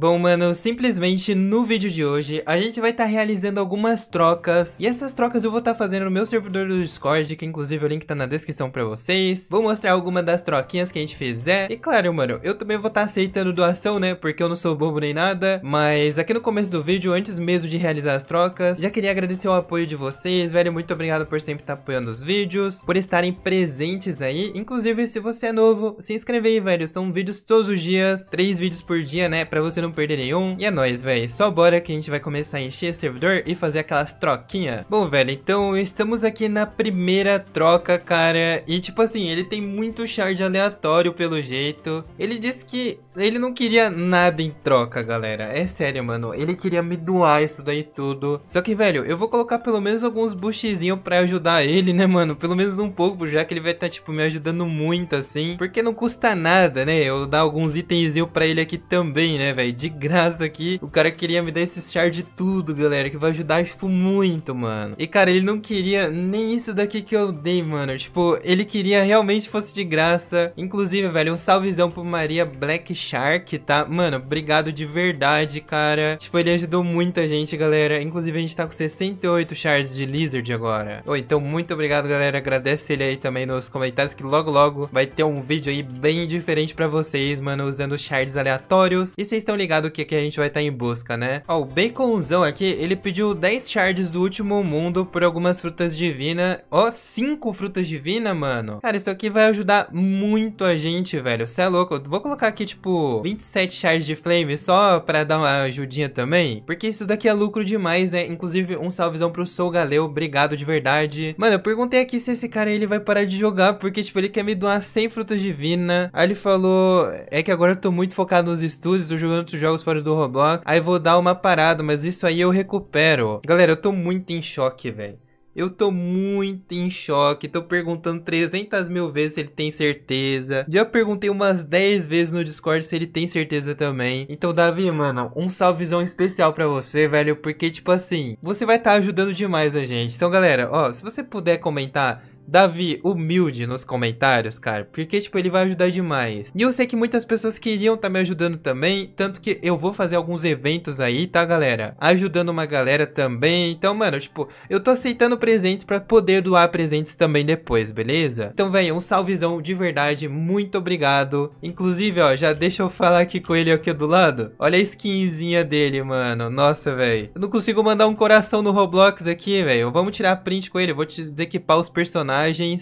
Bom, mano, simplesmente no vídeo de hoje a gente vai estar tá realizando algumas trocas e essas trocas eu vou estar tá fazendo no meu servidor do Discord, que inclusive o link tá na descrição pra vocês. Vou mostrar alguma das troquinhas que a gente fizer. E claro, mano, eu também vou estar tá aceitando doação, né, porque eu não sou bobo nem nada, mas aqui no começo do vídeo, antes mesmo de realizar as trocas, já queria agradecer o apoio de vocês, velho, muito obrigado por sempre estar tá apoiando os vídeos, por estarem presentes aí. Inclusive, se você é novo, se inscreve aí, velho, são vídeos todos os dias, três vídeos por dia, né, pra você não não perder nenhum. E é nóis, velho. Só bora que a gente vai começar a encher servidor e fazer aquelas troquinhas. Bom, velho, então estamos aqui na primeira troca, cara. E tipo assim, ele tem muito shard aleatório pelo jeito. Ele disse que ele não queria nada em troca, galera. É sério, mano. Ele queria me doar isso daí tudo. Só que, velho, eu vou colocar pelo menos alguns boostzinhos pra ajudar ele, né, mano? Pelo menos um pouco, já que ele vai estar, tá, tipo, me ajudando muito, assim. Porque não custa nada, né? Eu dar alguns itenzinhos pra ele aqui também, né, velho? de graça aqui. O cara queria me dar esse char de tudo, galera, que vai ajudar, tipo, muito, mano. E, cara, ele não queria nem isso daqui que eu dei, mano. Tipo, ele queria realmente fosse de graça. Inclusive, velho, um salvezão pro Maria Black Shark, tá? Mano, obrigado de verdade, cara. Tipo, ele ajudou muita gente, galera. Inclusive, a gente tá com 68 shards de Lizard agora. Oi, então, muito obrigado, galera. Agradece ele aí também nos comentários, que logo, logo vai ter um vídeo aí bem diferente pra vocês, mano, usando shards aleatórios. E vocês estão ligado o que, que a gente vai estar tá em busca, né? Ó, o Baconzão aqui, ele pediu 10 shards do último mundo por algumas frutas divinas. Ó, 5 frutas divinas, mano. Cara, isso aqui vai ajudar muito a gente, velho. Você é louco. Eu vou colocar aqui, tipo, 27 shards de flame só pra dar uma ajudinha também. Porque isso daqui é lucro demais, né? Inclusive, um salvezão pro Soul Galeu. Obrigado de verdade. Mano, eu perguntei aqui se esse cara ele vai parar de jogar, porque, tipo, ele quer me doar 100 frutas divinas. Aí ele falou, é que agora eu tô muito focado nos estudos, tô jogando jogos fora do Roblox. Aí vou dar uma parada, mas isso aí eu recupero. Galera, eu tô muito em choque, velho. Eu tô muito em choque, tô perguntando 300 mil vezes se ele tem certeza. Já perguntei umas 10 vezes no Discord se ele tem certeza também. Então, Davi, mano, um salvezão especial pra você, velho, porque, tipo assim, você vai estar tá ajudando demais a gente. Então, galera, ó, se você puder comentar Davi, humilde nos comentários, cara, porque, tipo, ele vai ajudar demais. E eu sei que muitas pessoas queriam estar tá me ajudando também, tanto que eu vou fazer alguns eventos aí, tá, galera? Ajudando uma galera também, então, mano, tipo, eu tô aceitando presentes pra poder doar presentes também depois, beleza? Então, velho, um salvezão de verdade, muito obrigado. Inclusive, ó, já deixa eu falar aqui com ele aqui do lado. Olha a skinzinha dele, mano. Nossa, velho. Eu não consigo mandar um coração no Roblox aqui, velho. Vamos tirar print com ele, eu vou te desequipar os personagens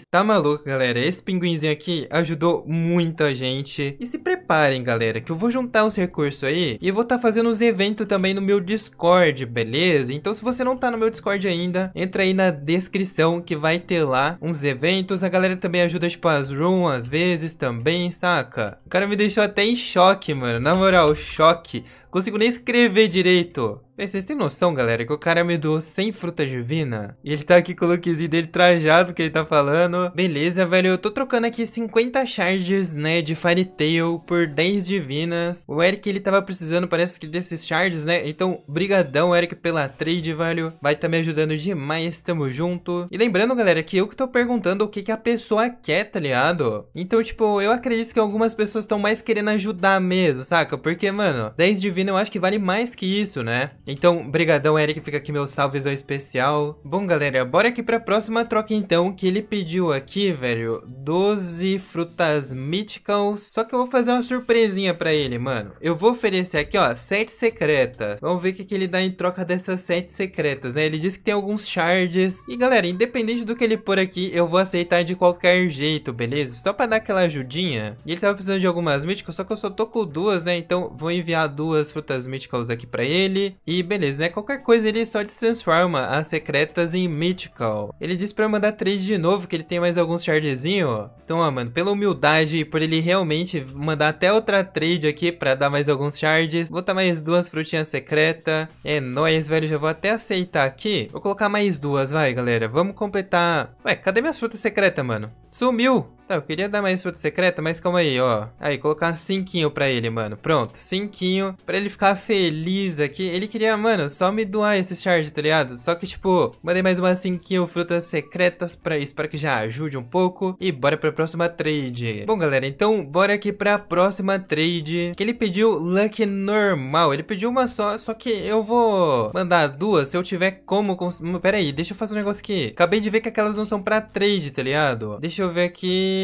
Tá maluco, galera? Esse pinguinzinho aqui ajudou muita gente. E se preparem, galera, que eu vou juntar os recursos aí e vou estar tá fazendo os eventos também no meu Discord, beleza? Então se você não tá no meu Discord ainda, entra aí na descrição que vai ter lá uns eventos. A galera também ajuda, tipo, as runs às vezes também, saca? O cara me deixou até em choque, mano. Na moral, choque. Consigo nem escrever direito. vocês têm noção, galera, que o cara me doou sem fruta divina? E ele tá aqui com o lookzinho dele trajado que ele tá falando. Beleza, velho, eu tô trocando aqui 50 charges, né, de Fairy Tail por 10 divinas. O Eric, ele tava precisando, parece que desses charges, né? Então, brigadão, Eric, pela trade, velho. Vai tá me ajudando demais, tamo junto. E lembrando, galera, que eu que tô perguntando o que que a pessoa quer, tá ligado? Então, tipo, eu acredito que algumas pessoas estão mais querendo ajudar mesmo, saca? Porque, mano, 10 divinas Divino eu acho que vale mais que isso, né? Então, brigadão, Eric, fica aqui meu salves ao especial. Bom, galera, bora aqui pra próxima troca, então, que ele pediu aqui, velho, 12 frutas míticas. Só que eu vou fazer uma surpresinha pra ele, mano. Eu vou oferecer aqui, ó, 7 secretas. Vamos ver o que, que ele dá em troca dessas 7 secretas, né? Ele diz que tem alguns shards. E, galera, independente do que ele pôr aqui, eu vou aceitar de qualquer jeito, beleza? Só pra dar aquela ajudinha. E ele tava precisando de algumas míticas, só que eu só tô com duas, né? Então, vou enviar duas as frutas Mythicals aqui pra ele. E beleza, né? Qualquer coisa ele só destransforma as secretas em Mythical. Ele disse pra eu mandar três de novo, que ele tem mais alguns chargezinhos. Então, ó, mano, pela humildade e por ele realmente mandar até outra trade aqui pra dar mais alguns vou Botar mais duas frutinhas secretas. É nóis, velho. Já vou até aceitar aqui. Vou colocar mais duas, vai, galera. Vamos completar... Ué, cadê minhas frutas secretas, mano? Sumiu! Tá, eu queria dar mais fruta secreta, mas calma aí, ó. Aí, colocar cinquinho pra ele, mano. Pronto, cinquinho. Pra ele ficar feliz aqui. Ele queria, mano, só me doar esse charge, tá ligado? Só que, tipo, mandei mais umas cinquinho frutas secretas pra isso, para que já ajude um pouco. E bora pra próxima trade. Bom, galera, então bora aqui pra próxima trade. Que ele pediu luck normal. Ele pediu uma só, só que eu vou mandar duas se eu tiver como... Cons... Pera aí, deixa eu fazer um negócio aqui. Acabei de ver que aquelas não são pra trade, tá ligado? Deixa eu ver aqui...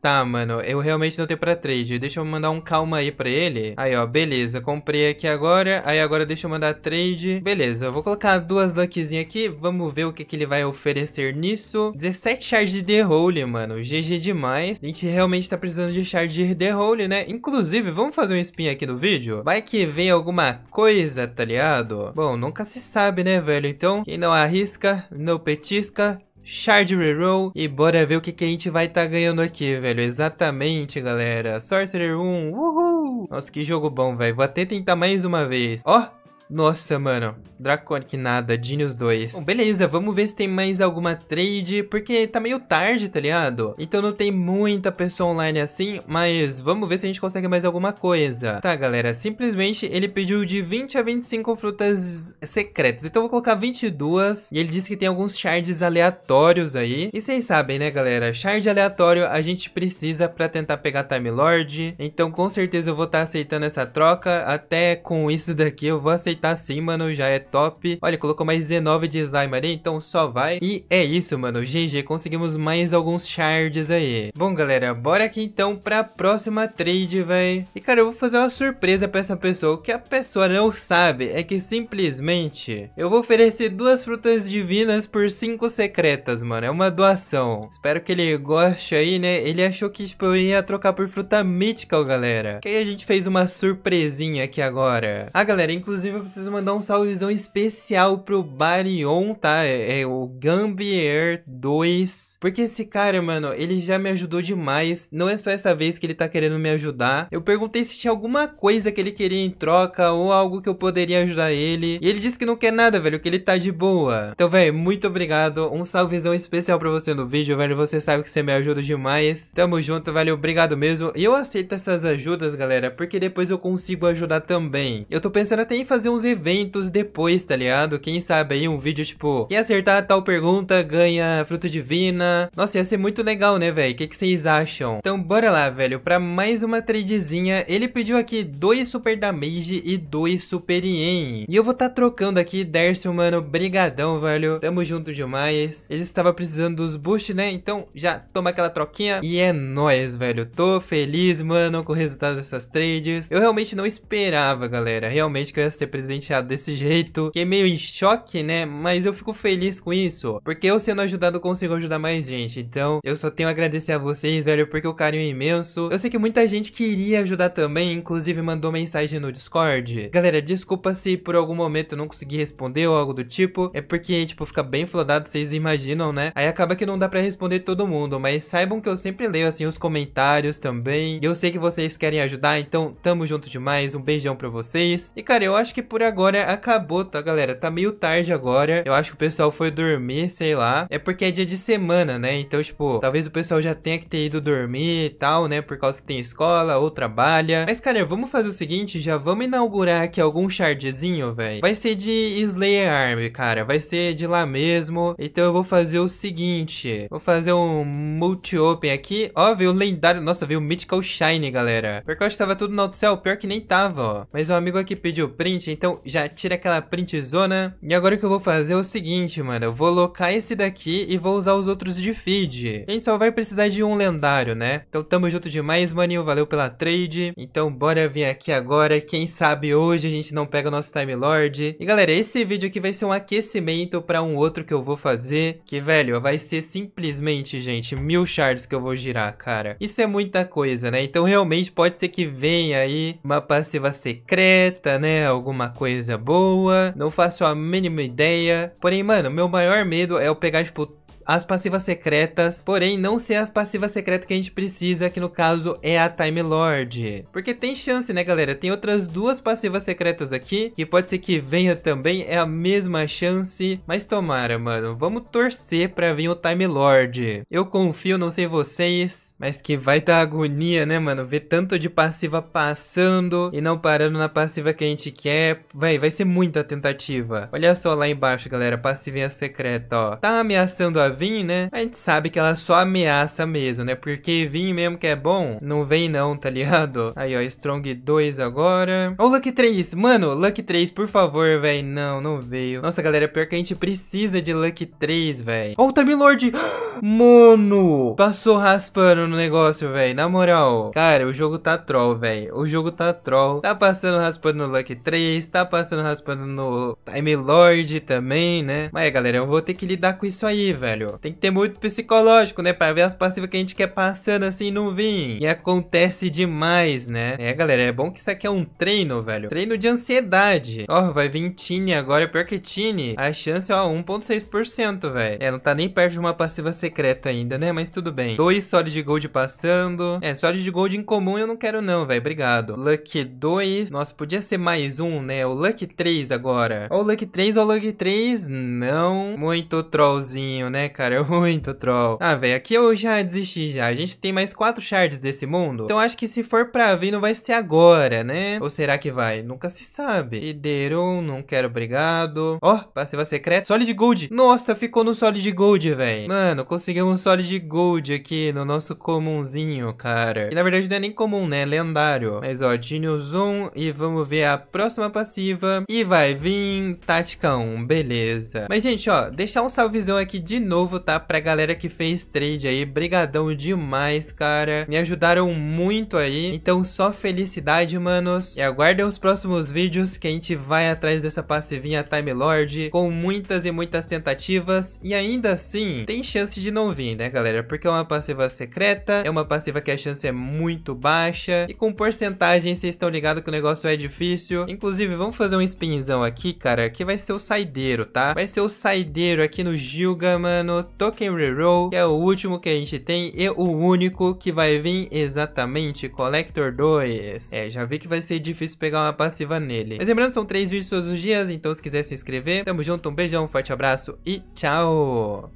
Tá, mano, eu realmente não tenho pra trade. Deixa eu mandar um calma aí pra ele. Aí, ó, beleza. Comprei aqui agora. Aí agora deixa eu mandar trade. Beleza, eu vou colocar duas luckzinhas aqui. Vamos ver o que, que ele vai oferecer nisso. 17 shards de The Hole, mano. GG demais. A gente realmente tá precisando de charge de The Hole, né? Inclusive, vamos fazer um spin aqui no vídeo? Vai que vem alguma coisa, tá ligado? Bom, nunca se sabe, né, velho? Então, quem não arrisca, não petisca. Shard Reroll e bora ver o que, que a gente vai estar tá ganhando aqui, velho. Exatamente, galera. Sorcerer 1, uhul! Nossa, que jogo bom, velho. Vou até tentar mais uma vez. Ó, oh! Nossa, mano. Draconic nada, Genius 2. Bom, beleza, vamos ver se tem mais alguma trade, porque tá meio tarde, tá ligado? Então não tem muita pessoa online assim, mas vamos ver se a gente consegue mais alguma coisa. Tá, galera, simplesmente ele pediu de 20 a 25 frutas secretas. Então eu vou colocar 22, e ele disse que tem alguns shards aleatórios aí. E vocês sabem, né, galera? Shard aleatório a gente precisa pra tentar pegar Time Lord, então com certeza eu vou estar tá aceitando essa troca, até com isso daqui eu vou aceitar aceitar sim, mano, já é top. Olha, colocou mais 19 de slime ali, então só vai. E é isso, mano, GG, conseguimos mais alguns shards aí. Bom, galera, bora aqui então pra próxima trade, véi. E, cara, eu vou fazer uma surpresa pra essa pessoa. O que a pessoa não sabe é que simplesmente eu vou oferecer duas frutas divinas por cinco secretas, mano. É uma doação. Espero que ele goste aí, né? Ele achou que, tipo, eu ia trocar por fruta mítica, galera. Que aí a gente fez uma surpresinha aqui agora. Ah, galera, inclusive eu preciso mandar um salvezão especial pro Barion, tá? É, é o Gambier 2. Porque esse cara, mano, ele já me ajudou demais. Não é só essa vez que ele tá querendo me ajudar. Eu perguntei se tinha alguma coisa que ele queria em troca ou algo que eu poderia ajudar ele. E ele disse que não quer nada, velho, que ele tá de boa. Então, velho, muito obrigado. Um salvezão especial pra você no vídeo, velho. Você sabe que você me ajuda demais. Tamo junto, velho. Obrigado mesmo. E eu aceito essas ajudas, galera, porque depois eu consigo ajudar também. Eu tô pensando até em fazer um uns eventos depois, tá ligado? Quem sabe aí um vídeo tipo, quem acertar tal pergunta ganha fruta divina. Nossa, ia ser muito legal, né, velho? O que, vocês acham? Então bora lá, velho, pra mais uma tradezinha. Ele pediu aqui dois super damage e dois super yen. E eu vou tá trocando aqui, Dércio, mano, brigadão, velho. Tamo junto demais. Ele estava precisando dos boosts, né? Então já toma aquela troquinha e é nóis, velho. Tô feliz, mano, com o resultado dessas trades. Eu realmente não esperava, galera. Realmente que eu ia ser presenteado desse jeito. Fiquei meio em choque, né? Mas eu fico feliz com isso. Porque eu sendo ajudado consigo ajudar mais gente. Então eu só tenho a agradecer a vocês, velho, porque o carinho é imenso. Eu sei que muita gente queria ajudar também, inclusive mandou mensagem no Discord. Galera, desculpa se por algum momento eu não consegui responder ou algo do tipo. É porque, tipo, fica bem flodado, vocês imaginam, né? Aí acaba que não dá para responder todo mundo. Mas saibam que eu sempre leio, assim, os comentários também. E eu sei que vocês querem ajudar, então tamo junto demais. Um beijão pra vocês. E, cara, eu acho que por por agora acabou, tá, galera? Tá meio tarde agora. Eu acho que o pessoal foi dormir, sei lá. É porque é dia de semana, né? Então, tipo, talvez o pessoal já tenha que ter ido dormir e tal, né? Por causa que tem escola ou trabalha. Mas, cara, vamos fazer o seguinte, já vamos inaugurar aqui algum shardzinho, velho. Vai ser de Slayer Arm, cara. Vai ser de lá mesmo. Então eu vou fazer o seguinte. Vou fazer um multi-open aqui. Ó, veio o lendário. Nossa, veio o Mythical Shine, galera. Porque eu acho que tava tudo no alto céu. Pior que nem tava, ó. Mas o amigo aqui pediu print, então então já tira aquela printzona. E agora o que eu vou fazer é o seguinte, mano. Eu vou locar esse daqui e vou usar os outros de feed. A gente só vai precisar de um lendário, né? Então tamo junto demais, maninho. Valeu pela trade. Então bora vir aqui agora. Quem sabe hoje a gente não pega o nosso Time Lord. E galera, esse vídeo aqui vai ser um aquecimento pra um outro que eu vou fazer. Que, velho, vai ser simplesmente, gente, mil shards que eu vou girar, cara. Isso é muita coisa, né? Então realmente pode ser que venha aí uma passiva secreta, né? Alguma coisa boa, não faço a mínima ideia. Porém, mano, meu maior medo é eu pegar, tipo, as passivas secretas, porém não ser a passiva secreta que a gente precisa, que no caso é a Time Lord. Porque tem chance, né, galera? Tem outras duas passivas secretas aqui, que pode ser que venha também, é a mesma chance, mas tomara, mano. Vamos torcer pra vir o Time Lord. Eu confio, não sei vocês, mas que vai dar agonia, né, mano? Ver tanto de passiva passando e não parando na passiva que a gente quer. Vai, vai ser muita tentativa. Olha só lá embaixo, galera, passivinha secreta, ó. Tá ameaçando a vir, né? A gente sabe que ela só ameaça mesmo, né? Porque vinho mesmo que é bom, não vem não, tá ligado? Aí, ó, Strong 2 agora. Ó, oh, Lucky 3. Mano, Lucky 3, por favor, velho. Não, não veio. Nossa, galera, pior que a gente precisa de Lucky 3, velho. Ó, oh, o Time Lord. Mano, passou raspando no negócio, velho. Na moral, cara, o jogo tá troll, velho. O jogo tá troll. Tá passando raspando no Lucky 3, tá passando raspando no Time Lord também, né? Mas, galera, eu vou ter que lidar com isso aí, velho velho. Tem que ter muito psicológico, né? Pra ver as passivas que a gente quer passando assim não vir. E acontece demais, né? É, galera, é bom que isso aqui é um treino, velho. Treino de ansiedade. Ó, oh, vai vir Tine agora. Pior que Tine, a chance é 1.6%, velho. É, não tá nem perto de uma passiva secreta ainda, né? Mas tudo bem. Dois Solid Gold passando. É, Solid Gold em comum eu não quero não, velho. Obrigado. Luck 2. Nossa, podia ser mais um, né? O Luck 3 agora. Ó o Luck 3 ou o Luck 3. Não. Muito trollzinho, né, cara? É muito troll. Ah, velho, aqui eu já desisti já. A gente tem mais quatro shards desse mundo. Então acho que se for pra vir, não vai ser agora, né? Ou será que vai? Nunca se sabe. Ideron, não quero, obrigado. Ó, oh, passiva secreta. Solid Gold. Nossa, ficou no Solid Gold, velho. Mano, conseguimos um Solid Gold aqui no nosso comunzinho, cara. E na verdade não é nem comum, né? É lendário. Mas ó, Genius 1 e vamos ver a próxima passiva. E vai vir Tática 1, beleza. Mas gente, ó, deixar um salvezão aqui de novo novo, tá? Pra galera que fez trade aí, brigadão demais, cara. Me ajudaram muito aí. Então só felicidade, manos. E aguardem os próximos vídeos que a gente vai atrás dessa passivinha Time Lord com muitas e muitas tentativas. E ainda assim, tem chance de não vir, né, galera? Porque é uma passiva secreta, é uma passiva que a chance é muito baixa e com porcentagem vocês estão ligados que o negócio é difícil. Inclusive, vamos fazer um spinzão aqui, cara, que vai ser o saideiro, tá? Vai ser o saideiro aqui no Gilga, mano no Token Reroll, que é o último que a gente tem e o único que vai vir exatamente Collector 2. É, já vi que vai ser difícil pegar uma passiva nele. Mas lembrando, são três vídeos todos os dias, então se quiser se inscrever, tamo junto, um beijão, um forte abraço e tchau!